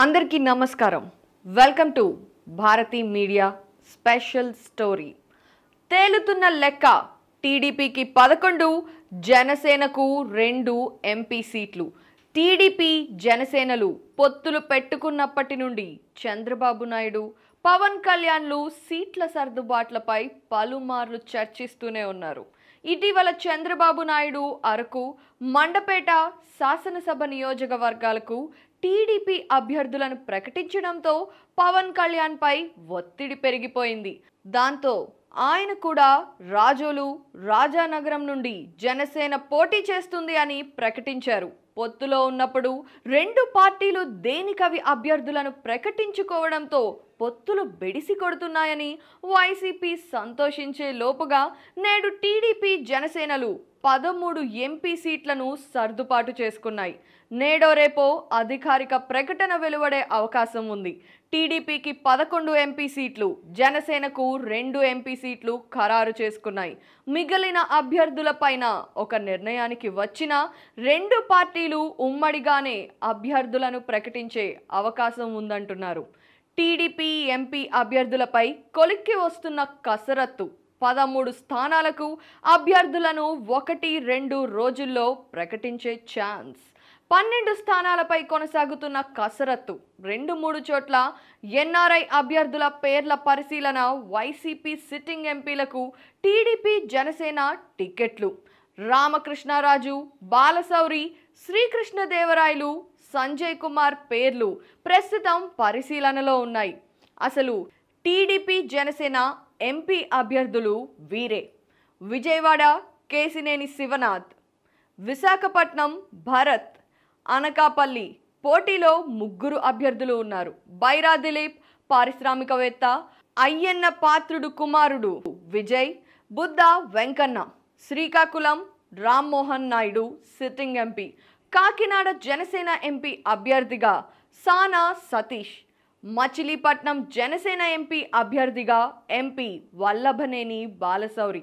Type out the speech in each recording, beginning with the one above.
అందరికీ నమస్కారం welcome to Bharati media special story తేలుతున్న లెక్క టీడీపీకి పదకొండు జనసేనకు రెండు ఎంపీ సీట్లు టీడీపీ జనసేనలు పొత్తులు పెట్టుకున్నప్పటి నుండి చంద్రబాబు నాయుడు పవన్ కళ్యాణ్లు సీట్ల సర్దుబాట్లపై పలుమార్లు చర్చిస్తూనే ఉన్నారు ఇటీవల చంద్రబాబు నాయుడు అరకు మండపేట శాసనసభ నియోజకవర్గాలకు టీడీపీ అభ్యర్థులను ప్రకటించడంతో పవన్ కళ్యాణ్పై ఒత్తిడి పెరిగిపోయింది దాంతో ఆయన కూడా రాజోలు రాజానగరం నుండి జనసేన పోటీ చేస్తుంది అని ప్రకటించారు పొత్తులో ఉన్నప్పుడు రెండు పార్టీలు దేనికవి అభ్యర్థులను ప్రకటించుకోవడంతో పొత్తులు బెడిసి కొడుతున్నాయని వైసీపీ సంతోషించే లోపుగా నేడు టీడీపీ జనసేనలు పదమూడు ఎంపీ సీట్లను సర్దుబాటు చేసుకున్నాయి నేడో రేపో అధికారిక ప్రకటన వెలువడే అవకాశం ఉంది టీడీపీకి పదకొండు ఎంపీ సీట్లు జనసేనకు రెండు ఎంపీ సీట్లు ఖరారు చేసుకున్నాయి మిగిలిన అభ్యర్థులపైన ఒక నిర్ణయానికి వచ్చిన రెండు పార్టీలు ఉమ్మడిగానే అభ్యర్థులను ప్రకటించే అవకాశం ఉందంటున్నారు టీడీపీ ఎంపీ అభ్యర్థులపై కొలిక్కి వస్తున్న కసరత్తు పదమూడు స్థానాలకు అభ్యర్థులను ఒకటి రెండు రోజుల్లో ప్రకటించే ఛాన్స్ పన్నెండు స్థానాలపై కొనసాగుతున్న కసరత్తు రెండు మూడు చోట్ల ఎన్ఆర్ఐ అభ్యర్థుల పేర్ల పరిశీలన వైసీపీ సిట్టింగ్ ఎంపీలకు టీడీపీ జనసేన టిక్కెట్లు రామకృష్ణారాజు బాలసౌరి శ్రీకృష్ణదేవరాయలు సంజయ్ కుమార్ పేర్లు ప్రస్తుతం పరిశీలనలో ఉన్నాయి అసలు టీడీపీ జనసేన ఎంపీ అభ్యర్థులు వీరే విజయవాడ కేసినేని శివనాథ్ విశాఖపట్నం భరత్ అనకాపల్లి పోటీలో ముగ్గురు అభ్యర్థులు ఉన్నారు బైరా దిలీప్ పారిశ్రామికవేత్త అయ్యన్న పాత్రుడు కుమారుడు Vijay Buddha Venkanna Srikakulam Rammohan Naidu sitting MP Kakinada Janasena MP అభ్యర్థిగా సానా సతీష్ మచిలీపట్నం జనసేన ఎంపీ అభ్యర్థిగా ఎంపీ వల్లభనేని బాలసౌరి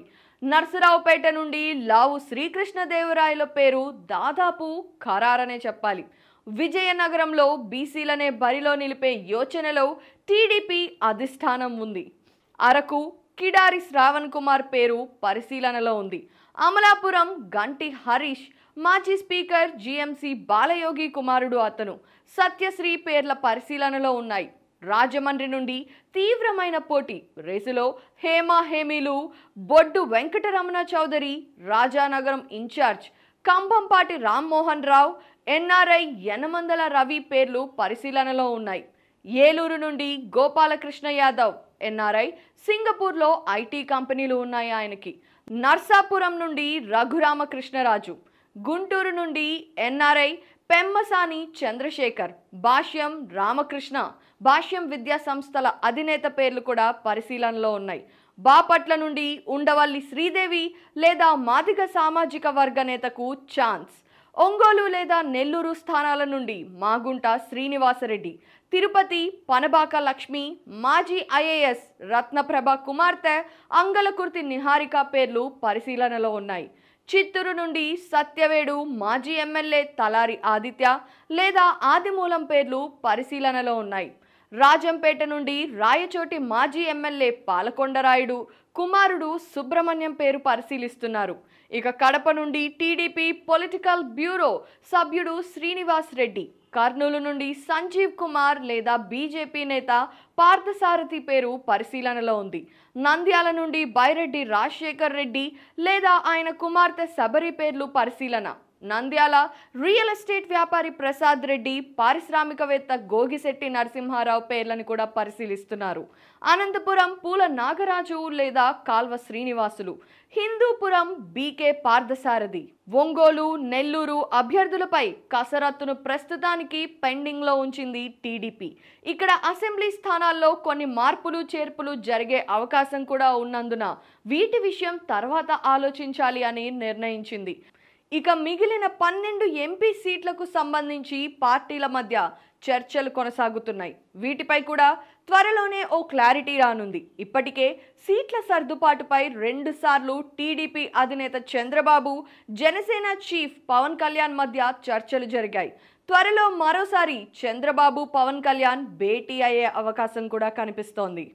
నర్సరావుపేట నుండి లావు శ్రీకృష్ణదేవరాయల పేరు దాదాపు ఖరారనే చెప్పాలి విజయనగరంలో బీసీలనే బరిలో నిలిపే యోచనలో టీడీపీ అధిష్టానం ఉంది అరకు కిడారి శ్రావణ్ కుమార్ పేరు పరిశీలనలో ఉంది అమలాపురం గంటి హరీష్ మాజీ స్పీకర్ జీఎంసీ బాలయోగి కుమారుడు అతను సత్యశ్రీ పేర్ల పరిశీలనలో ఉన్నాయి రాజమండ్రి నుండి తీవ్రమైన పోటీ రేసులో హేమీలు బొడ్డు వెంకటరమణ చౌదరి రాజానగరం ఇన్ఛార్జ్ కంభంపాటి రామ్మోహన్ రావు ఎన్ఆర్ఐ యనమందల రవి పేర్లు పరిశీలనలో ఉన్నాయి ఏలూరు నుండి గోపాలకృష్ణ యాదవ్ ఎన్ఆర్ఐ సింగపూర్లో ఐటీ కంపెనీలు ఉన్నాయి ఆయనకి నర్సాపురం నుండి రఘురామకృష్ణరాజు గుంటూరు నుండి ఎన్ఆర్ఐ పెమ్మసాని చంద్రశేఖర్ భాష్యం రామకృష్ణ భాష్యం విద్యా సంస్థల అధినేత పేర్లు కూడా పరిశీలనలో ఉన్నాయి బాపట్ల నుండి ఉండవల్లి శ్రీదేవి లేదా మాదిక సామాజిక వర్గ నేతకు ఛాన్స్ ఒంగోలు లేదా నెల్లూరు స్థానాల నుండి మాగుంట శ్రీనివాసరెడ్డి తిరుపతి పనబాక లక్ష్మి మాజీ ఐఏఎస్ రత్నప్రభ కుమార్తె అంగలకుర్తి నిహారిక పేర్లు పరిశీలనలో ఉన్నాయి చిత్తూరు నుండి సత్యవేడు మాజీ ఎమ్మెల్యే తలారి ఆదిత్య లేదా ఆదిమూలం పేర్లు పరిశీలనలో ఉన్నాయి రాజంపేట నుండి రాయచోటి మాజీ ఎమ్మెల్యే పాలకొండరాయుడు కుమారుడు సుబ్రహ్మణ్యం పేరు పరిశీలిస్తున్నారు ఇక కడప నుండి టీడీపీ పొలిటికల్ బ్యూరో సభ్యుడు శ్రీనివాస్ రెడ్డి కర్నూలు నుండి సంజీవ్ కుమార్ లేదా బీజేపీ నేత పార్థసారథి పేరు పరిశీలనలో ఉంది నంద్యాల నుండి బైరెడ్డి రాజశేఖర్ రెడ్డి లేదా ఆయన కుమార్తె శబరి పేర్లు పరిశీలన నంద్యాల రియల్ ఎస్టేట్ వ్యాపారి ప్రసాద్ రెడ్డి పారిశ్రామికవేత్త గోగిశెట్టి నరసింహారావు పేర్లను కూడా పరిశీలిస్తున్నారు అనంతపురం పూల నాగరాజు లేదా కాల్వ శ్రీనివాసులు హిందూపురం బీకే పార్థసారథి ఒంగోలు నెల్లూరు అభ్యర్థులపై కసరత్తును ప్రస్తుతానికి పెండింగ్లో ఉంచింది టీడీపీ ఇక్కడ అసెంబ్లీ స్థానాల్లో కొన్ని మార్పులు చేర్పులు జరిగే అవకాశం కూడా ఉన్నందున వీటి విషయం తర్వాత ఆలోచించాలి అని నిర్ణయించింది ఇక మిగిలిన పన్నెండు ఎంపీ సీట్లకు సంబంధించి పార్టీల మధ్య చర్చలు కొనసాగుతున్నాయి వీటిపై కూడా త్వరలోనే ఓ క్లారిటీ రానుంది ఇప్పటికే సీట్ల సర్దుబాటుపై రెండుసార్లు టీడీపీ అధినేత చంద్రబాబు జనసేన చీఫ్ పవన్ కళ్యాణ్ మధ్య చర్చలు జరిగాయి త్వరలో మరోసారి చంద్రబాబు పవన్ కళ్యాణ్ భేటీ అయ్యే అవకాశం కూడా కనిపిస్తోంది